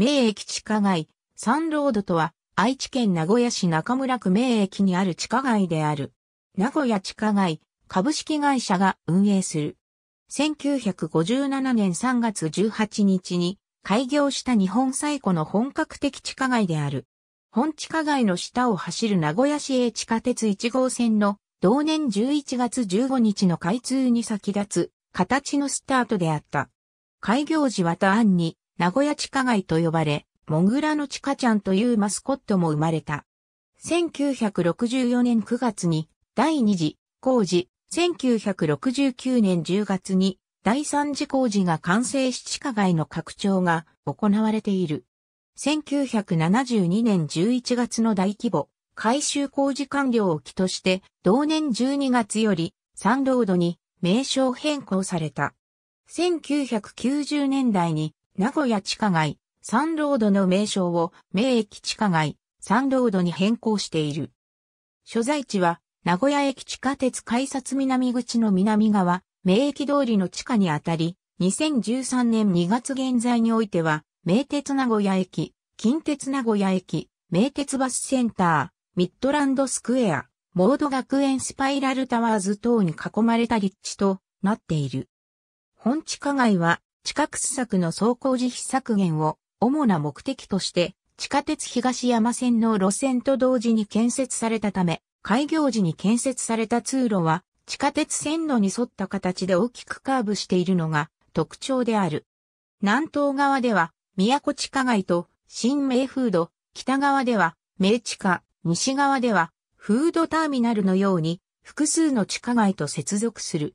名駅地下街、サンロードとは、愛知県名古屋市中村区名駅にある地下街である。名古屋地下街、株式会社が運営する。1957年3月18日に開業した日本最古の本格的地下街である。本地下街の下を走る名古屋市営地下鉄1号線の同年11月15日の開通に先立つ形のスタートであった。開業時はた案に名古屋地下街と呼ばれ、モグラのチカちゃんというマスコットも生まれた。1964年9月に第2次工事、1969年10月に第3次工事が完成し地下街の拡張が行われている。1972年11月の大規模改修工事完了を期として同年12月よりサンロードに名称変更された。1990年代に名古屋地下街、サンロードの名称を名駅地下街、サンロードに変更している。所在地は、名古屋駅地下鉄改札南口の南側、名駅通りの地下にあたり、2013年2月現在においては、名鉄名古屋駅、近鉄名古屋駅、名鉄バスセンター、ミッドランドスクエア、モード学園スパイラルタワーズ等に囲まれた立地となっている。本地下街は地下掘削の走行時費削減を主な目的として地下鉄東山線の路線と同時に建設されたため、開業時に建設された通路は地下鉄線路に沿った形で大きくカーブしているのが特徴である。南東側では宮古地下街と新名風土、北側では名地下、西側ではフードターミナルのように複数の地下街と接続する。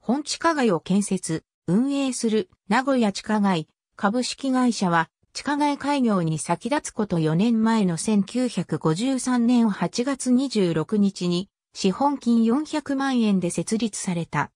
本地下街を建設、運営する名古屋地下街株式会社は地下街開業に先立つこと4年前の1953年8月26日に資本金400万円で設立された。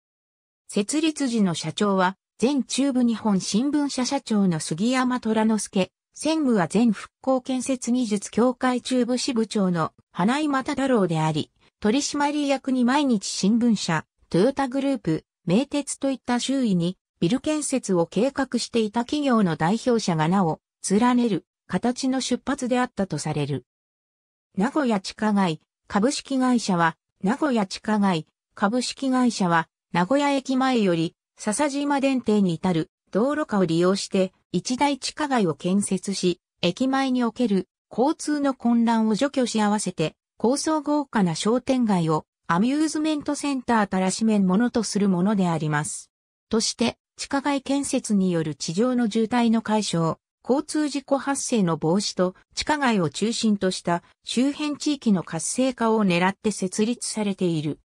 設立時の社長は前中部日本新聞社社長の杉山虎之助、専務は前復興建設技術協会中部支部長の花井又太郎であり、取締役に毎日新聞社、トヨタグループ、名鉄といった周囲にビル建設を計画していた企業の代表者がなお、連ねる形の出発であったとされる。名古屋地下街株式会社は、名古屋地下街株式会社は、名古屋駅前より笹島電停に至る道路化を利用して一大地下街を建設し、駅前における交通の混乱を除去し合わせて、高層豪華な商店街をアミューズメントセンターたらしめんものとするものであります。として、地下街建設による地上の渋滞の解消、交通事故発生の防止と地下街を中心とした周辺地域の活性化を狙って設立されている。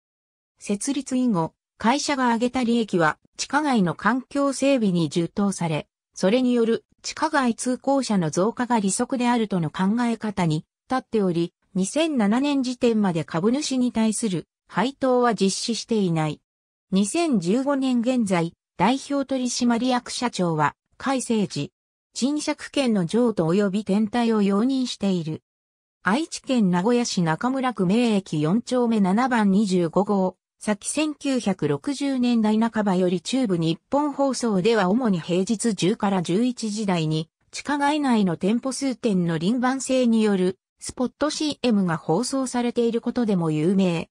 設立以後、会社が挙げた利益は地下街の環境整備に充当され、それによる地下街通行者の増加が利息であるとの考え方に立っており、2007年時点まで株主に対する配当は実施していない。2015年現在、代表取締役社長は、改正時、賃借権の譲渡及び転退を容認している。愛知県名古屋市中村区名駅4丁目7番25号、先1960年代半ばより中部日本放送では主に平日10から11時台に、地下街内の店舗数店の輪番制によるスポット CM が放送されていることでも有名。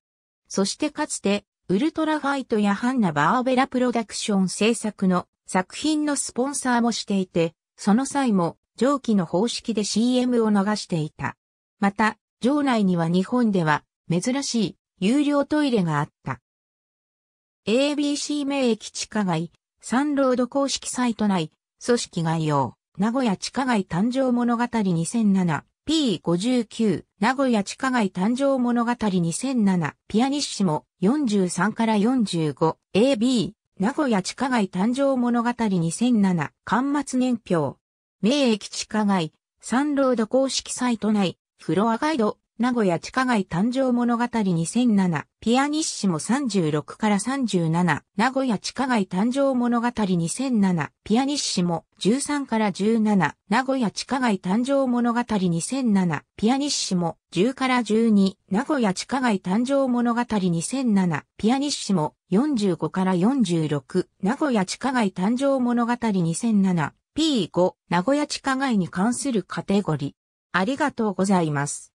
そしてかつて、ウルトラファイトやハンナ・バーベラプロダクション制作の作品のスポンサーもしていて、その際も上記の方式で CM を流していた。また、場内には日本では珍しい有料トイレがあった。ABC 名駅地下街、サンロード公式サイト内、組織概要、名古屋地下街誕生物語2007、P59 名古屋地下街誕生物語2007ピアニッシモ43から 45AB 名古屋地下街誕生物語2007巻末年表名駅地下街サンロード公式サイト内フロアガイド名古屋地下街誕生物語2007、ピアニッシモ36から37、名古屋地下街誕生物語2007、ピアニッシモ13から17、名古屋地下街誕生物語2007、ピアニッシモ10から12、名古屋地下街誕生物語2007、ピアニッシモ45から46、名古屋地下街誕生物語2007、P5、名古屋地下街に関するカテゴリー。ありがとうございます。